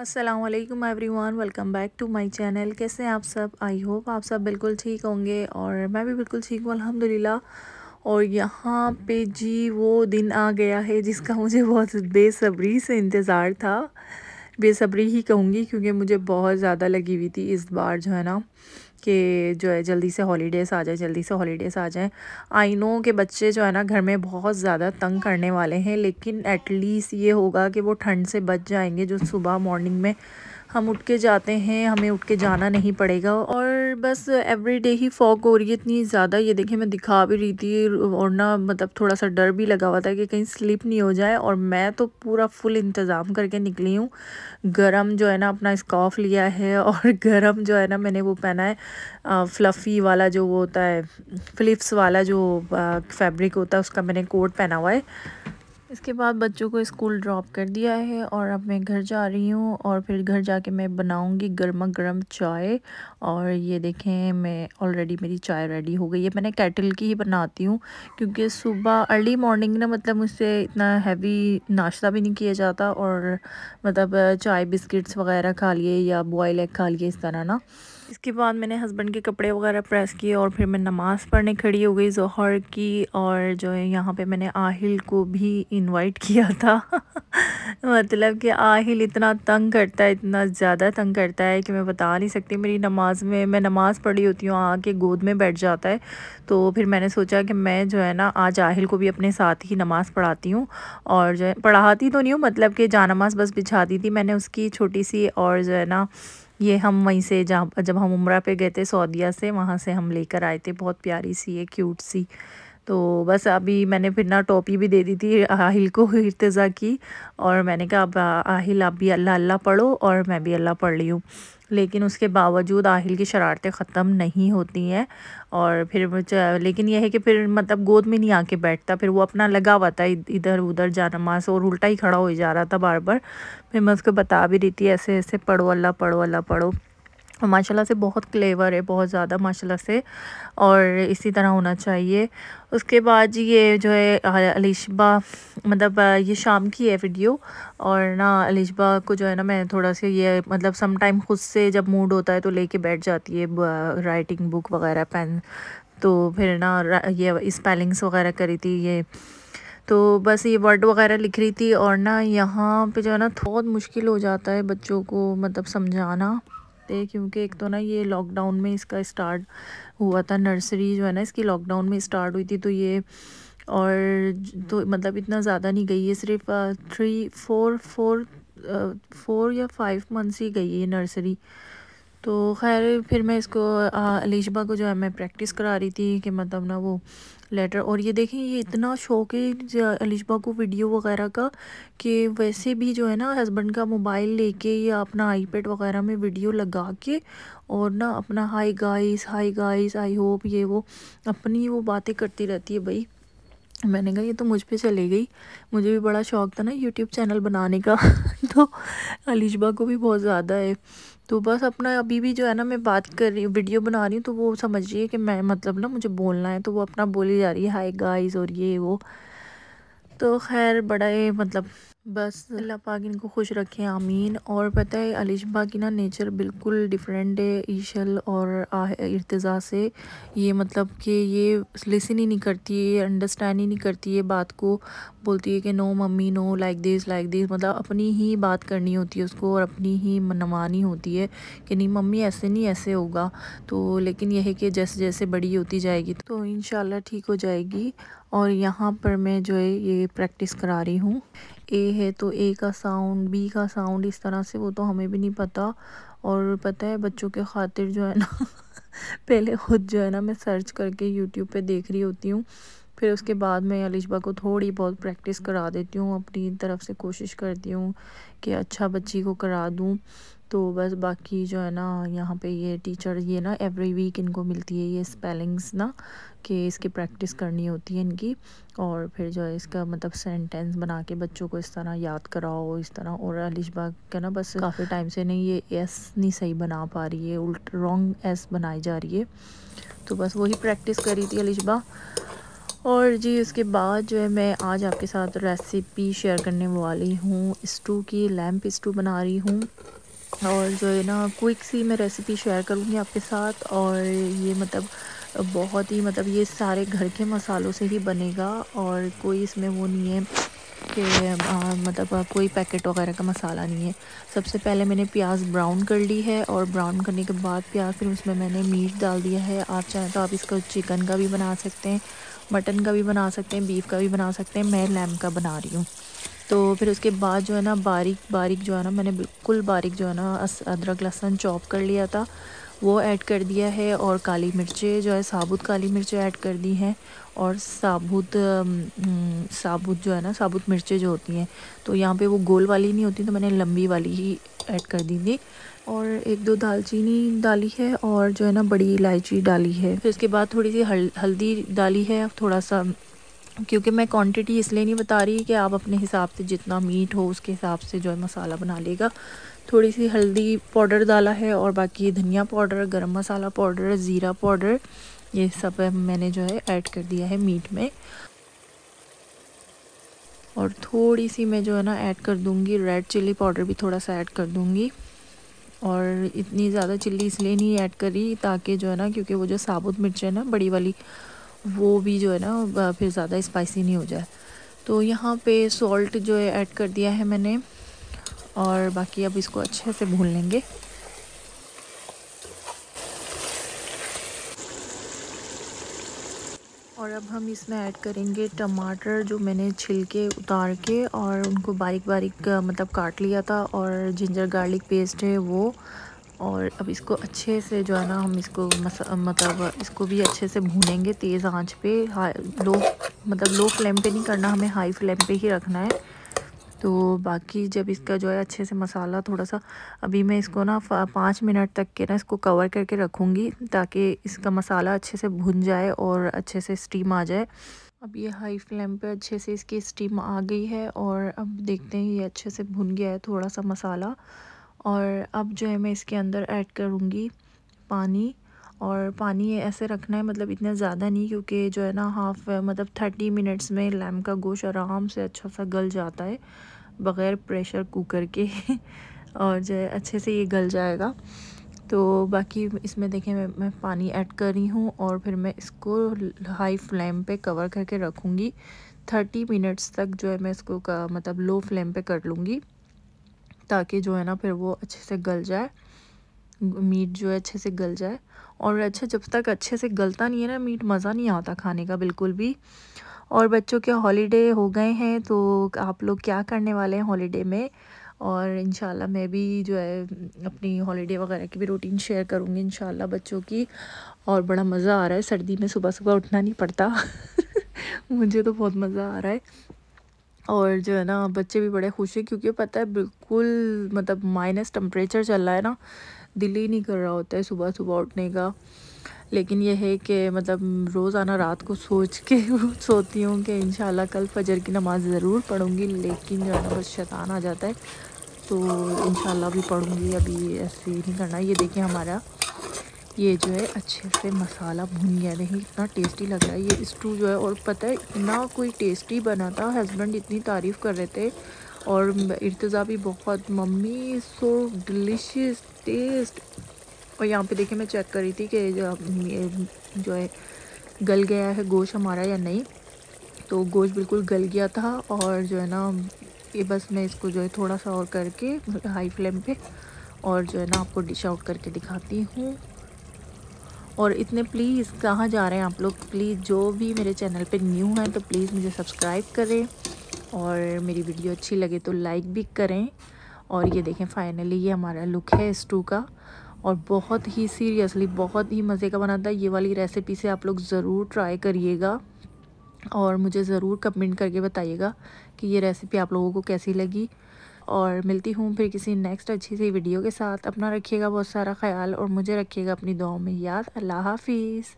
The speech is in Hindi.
Aslam everyone welcome back to my channel कैसे हैं आप सब आई होप आप सब बिल्कुल ठीक होंगे और मैं भी बिल्कुल ठीक हूँ अलहमदिल्ला और यहाँ पे जी वो दिन आ गया है जिसका मुझे बहुत बेसब्री से इंतज़ार था बेसब्री ही कहूँगी क्योंकि मुझे बहुत ज़्यादा लगी हुई थी इस बार जो है ना कि जो है जल्दी से हॉलीडेज़ आ जाए जल्दी से हॉलीडेज़ आ जाए आई नो के बच्चे जो है ना घर में बहुत ज़्यादा तंग करने वाले हैं लेकिन एटलीस्ट ये होगा कि वो ठंड से बच जाएंगे जो सुबह मॉर्निंग में हम उठ के जाते हैं हमें उठ के जाना नहीं पड़ेगा और बस एवरी डे ही फॉग हो रही है इतनी ज़्यादा ये देखिए मैं दिखा भी रही थी और ना मतलब थोड़ा सा डर भी लगा हुआ था कि कहीं स्लिप नहीं हो जाए और मैं तो पूरा फुल इंतज़ाम करके निकली हूँ गरम जो है ना अपना स्कॉफ लिया है और गरम जो है ना मैंने वो पहना है आ, फ्लफ़ी वाला जो वो होता है फ्लिप्स वाला जो फैब्रिक होता है उसका मैंने कोट पहना हुआ है इसके बाद बच्चों को स्कूल ड्रॉप कर दिया है और अब मैं घर जा रही हूँ और फिर घर जाके मैं बनाऊँगी गर्मा गर्म चाय और ये देखें मैं ऑलरेडी मेरी चाय रेडी हो गई है मैंने कैटल की ही बनाती हूँ क्योंकि सुबह अर्ली मॉर्निंग ना मतलब मुझसे इतना हैवी नाश्ता भी नहीं किया जाता और मतलब चाय बिस्किट्स वगैरह खा लिए या बॉयल एग खा लिए इस तरह ना इसके बाद मैंने हस्बैंड के कपड़े वगैरह प्रेस किए और फिर मैं नमाज़ पढ़ने खड़ी हो गई जहर की और जो है यहाँ पे मैंने आहिल को भी इनवाइट किया था मतलब कि आहिल इतना तंग करता है इतना ज़्यादा तंग करता है कि मैं बता नहीं सकती मेरी नमाज़ में मैं नमाज़ पढ़ी होती हूँ आके गोद में बैठ जाता है तो फिर मैंने सोचा कि मैं जो है ना आज आहिल को भी अपने साथ ही नमाज़ पढ़ाती हूँ और जो है पढ़ाती तो नहीं हूँ मतलब कि जानमाज बस बिछाती थी मैंने उसकी छोटी सी और जो है ना ये हम वहीं से जहाँ जब हम उम्र पे गए थे सऊदिया से वहाँ से हम लेकर आए थे बहुत प्यारी सी ये क्यूट सी तो बस अभी मैंने फिर ना टोपी भी दे दी थी आहिल को इर्तज़ा की और मैंने कहा अब आहिल आप भी अल्लाह अल्लाह पढ़ो और मैं भी अल्लाह पढ़ ली हूँ लेकिन उसके बावजूद आहिल की शरारतें ख़त्म नहीं होती हैं और फिर लेकिन यह है कि फिर मतलब गोद में नहीं आके बैठता फिर वो अपना लगा हुआ था इधर उधर जाना से और उल्टा ही खड़ा हो जा रहा था बार बार फिर मैं उसको बता भी रही थी ऐसे ऐसे पढ़ो अल्लाह पढ़ो अल्लाह पढ़ो माशाल्लाह से बहुत क्लेवर है बहुत ज़्यादा माशाल्लाह से और इसी तरह होना चाहिए उसके बाद ये जो है अलीशबा मतलब ये शाम की है वीडियो और ना अलिशबा को जो है ना मैं थोड़ा सा ये मतलब सम टाइम ख़ुद से जब मूड होता है तो लेके बैठ जाती है राइटिंग बुक वगैरह पेन तो फिर ना ये स्पेलिंग्स वगैरह करी थी ये तो बस ये वर्ड वगैरह लिख रही थी और ना यहाँ पे जो है ना बहुत मुश्किल हो जाता है बच्चों को मतलब समझाना क्योंकि एक तो ना ये लॉकडाउन में इसका स्टार्ट हुआ था नर्सरी जो है ना इसकी लॉकडाउन में स्टार्ट हुई थी तो ये और तो हम्म। मतलब इतना ज़्यादा नहीं गई है सिर्फ थ्री फोर फोर फोर या फाइव मंथ्स ही गई है नर्सरी तो खैर फिर मैं इसको अलीशबा को जो है मैं प्रैक्टिस करा रही थी कि मतलब ना वो लेटर और ये देखें ये इतना शौक है अलिशबा को वीडियो वगैरह का कि वैसे भी जो है ना हस्बैंड का मोबाइल लेके या अपना आईपैड वगैरह में वीडियो लगा के और ना अपना hi guys hi guys I hope ये वो अपनी वो बातें करती रहती है भाई मैंने कहा ये तो मुझ पे चली गई मुझे भी बड़ा शौक था ना यूट्यूब चैनल बनाने का तो अलिशबा को भी बहुत ज़्यादा है तो बस अपना अभी भी जो है ना मैं बात कर रही वीडियो बना रही हूँ तो वो समझिए कि मैं मतलब ना मुझे बोलना है तो वो अपना बोली जा रही है हाय गाइस और ये वो तो खैर बड़ा ये मतलब बस अल्लाह पाक इनको खुश रखें आमीन और पता है अलिशबा की ना नेचर बिल्कुल डिफरेंट है ईशल और इर्तज़ा से ये मतलब कि ये लिसन ही नहीं करती है अंडरस्टैंड ही नहीं करती है बात को बोलती है कि no mummy no like this like this मतलब अपनी ही बात करनी होती है उसको और अपनी ही मनवानी होती है कि नहीं मम्मी ऐसे नहीं ऐसे होगा तो लेकिन यह है कि जैसे जैसे बड़ी होती जाएगी तो इन ठीक हो जाएगी और यहाँ पर मैं जो है ये प्रैक्टिस करा रही हूँ ए है तो ए का साउंड बी का साउंड इस तरह से वो तो हमें भी नहीं पता और पता है बच्चों के खातिर जो है ना पहले खुद जो है ना मैं सर्च करके यूट्यूब पे देख रही होती हूँ फिर उसके बाद मैं अलिशबा को थोड़ी बहुत प्रैक्टिस करा देती हूँ अपनी तरफ से कोशिश करती हूँ कि अच्छा बच्ची को करा दूँ तो बस बाकी जो है ना यहाँ पे ये टीचर ये ना एवरी वीक इनको मिलती है ये स्पेलिंग्स ना कि इसकी प्रैक्टिस करनी होती है इनकी और फिर जो है इसका मतलब सेंटेंस बना के बच्चों को इस तरह याद कराओ इस तरह और अलिशबाग का ना बस काफ़ी टाइम से नहीं ये एस नहीं सही बना पा रही है उल्ट रॉन्ग एस बनाई जा रही है तो बस वही प्रैक्टिस करी थी अलिशबा और जी उसके बाद जो है मैं आज आपके साथ रेसिपी शेयर करने वाली हूँ स्टू की लैम्प स्टू बना रही हूँ और जो है ना क्विक सी मैं रेसिपी शेयर करूँगी आपके साथ और ये मतलब बहुत ही मतलब ये सारे घर के मसालों से ही बनेगा और कोई इसमें वो नहीं है कि मतलब कोई पैकेट वगैरह का मसाला नहीं है सबसे पहले मैंने प्याज ब्राउन कर ली है और ब्राउन करने के बाद प्याज फिर उसमें मैंने मीट डाल दिया है आप चाहें तो आप इसको चिकन का भी बना सकते हैं मटन का भी बना सकते हैं बीफ का भी बना सकते हैं मैं लैम का बना रही हूँ तो फिर उसके बाद जो है ना बारीक बारीक जो है ना मैंने बिल्कुल बारीक जो है ना अदरक लहसुन चॉप कर लिया था वो ऐड कर दिया है और काली मिर्चें जो है साबुत काली मिर्चें ऐड कर दी हैं और साबुत हम्म, साबुत जो है ना साबुत मिर्चें जो होती हैं तो यहाँ पे वो गोल वाली नहीं होती तो मैंने लंबी वाली ही ऐड कर दी थी और एक दो दालचीनी डाली है और जो है ना बड़ी इलायची डाली है फिर उसके बाद थोड़ी सी हल हल्दी डाली है थोड़ा सा क्योंकि मैं क्वांटिटी इसलिए नहीं बता रही कि आप अपने हिसाब से जितना मीट हो उसके हिसाब से जो है मसाला बना लेगा थोड़ी सी हल्दी पाउडर डाला है और बाकी धनिया पाउडर गरम मसाला पाउडर ज़ीरा पाउडर ये सब मैंने जो है ऐड कर दिया है मीट में और थोड़ी सी मैं जो है ना ऐड कर दूँगी रेड चिल्ली पाउडर भी थोड़ा सा ऐड कर दूँगी और इतनी ज़्यादा चिल्ली इसलिए नहीं ऐड करी ताकि जो है ना क्योंकि वो जो साबुत मिर्च है ना बड़ी वाली वो भी जो है ना फिर ज़्यादा स्पाइसी नहीं हो जाए तो यहाँ पे सॉल्ट जो है ऐड कर दिया है मैंने और बाकी अब इसको अच्छे से भून लेंगे और अब हम इसमें ऐड करेंगे टमाटर जो मैंने छिलके उतार के और उनको बारीक बारीक मतलब काट लिया था और जिंजर गार्लिक पेस्ट है वो और अब इसको अच्छे से जो है ना हम इसको मतलब इसको भी अच्छे से भूनेंगे तेज़ आंच पे लो मतलब लो फ्लेम पे नहीं करना हमें हाई फ्लेम पे ही रखना है तो बाकी जब इसका जो है अच्छे से मसाला थोड़ा सा अभी मैं इसको ना पाँच मिनट तक के ना इसको कवर करके रखूँगी ताकि इसका मसाला अच्छे से भुन जाए और अच्छे से स्टीम आ जाए अब ये हाई फ्लेम पे अच्छे से इसकी स्टीम आ गई है और अब देखते हैं ये अच्छे से भुन गया है थोड़ा सा मसाला और अब जो है मैं इसके अंदर ऐड करूँगी पानी और पानी ऐसे रखना है मतलब इतना ज़्यादा नहीं क्योंकि जो है ना हाफ मतलब थर्टी मिनट्स में लैम का गोश आराम से अच्छा सा गल जाता है बग़ैर प्रेशर कुकर के और जो है अच्छे से ये गल जाएगा तो बाकी इसमें देखें मैं, मैं पानी ऐड कर रही हूँ और फिर मैं इसको हाई फ्लेम पे कवर करके रखूँगी थर्टी मिनट्स तक जो है मैं इसको मतलब लो फ्लेम पे कर लूँगी ताकि जो है ना फिर वो अच्छे से गल जाए मीट जो है अच्छे से गल जाए और अच्छा जब तक अच्छे से गलता नहीं है ना मीट मज़ा नहीं आता खाने का बिल्कुल भी और बच्चों के हॉलीडे हो गए हैं तो आप लोग क्या करने वाले हैं हॉलीडे में और इन मैं भी जो है अपनी हॉलीडे वगैरह की भी रूटीन शेयर करूँगी इन बच्चों की और बड़ा मज़ा आ रहा है सर्दी में सुबह सुबह उठना नहीं पड़ता मुझे तो बहुत मज़ा आ रहा है और जो है ना बच्चे भी बड़े खुश हैं क्योंकि पता है बिल्कुल मतलब माइनस टम्परेचर चल रहा है ना दिल ही नहीं कर रहा होता है सुबह सुबह उठने का लेकिन यह है कि मतलब रोज़ाना रात को सोच के सोती हूँ कि इन कल फजर की नमाज़ ज़रूर पढ़ूँगी लेकिन जो है ना बस शैतान आ जाता है तो इन भी पढ़ूँगी अभी ऐसे नहीं करना ये देखिए हमारा ये जो है अच्छे से मसाला भून गया नहीं इतना टेस्टी लग रहा है ये स्टू जो है और पता है इतना कोई टेस्टी बना था हस्बैंड इतनी तारीफ़ कर रहे थे और इर्तज़ा भी बहुत मम्मी सो डिलीशियस टेस्ट और यहाँ पे देखिए मैं चेक कर रही थी कि जो है गल गया है गोश हमारा या नहीं तो गोश बिल्कुल गल गया था और जो है ना ये बस मैं इसको जो है थोड़ा सा और करके हाई मतलब फ्लेम पे और जो है ना आपको डिश आउट करके दिखाती हूँ और इतने प्लीज़ कहाँ जा रहे हैं आप लोग प्लीज़ जो भी मेरे चैनल पे न्यू हैं तो प्लीज़ मुझे सब्सक्राइब करें और मेरी वीडियो अच्छी लगे तो लाइक भी करें और ये देखें फाइनली ये हमारा लुक है स्टू का और बहुत ही सीरियसली बहुत ही मज़े का बना था ये वाली रेसिपी से आप लोग ज़रूर ट्राई करिएगा और मुझे ज़रूर कमेंट करके बताइएगा कि ये रेसिपी आप लोगों को कैसी लगी और मिलती हूँ फिर किसी नेक्स्ट अच्छी सी वीडियो के साथ अपना रखिएगा बहुत सारा ख्याल और मुझे रखिएगा अपनी दुआओं में याद अल्लाह हाफिज़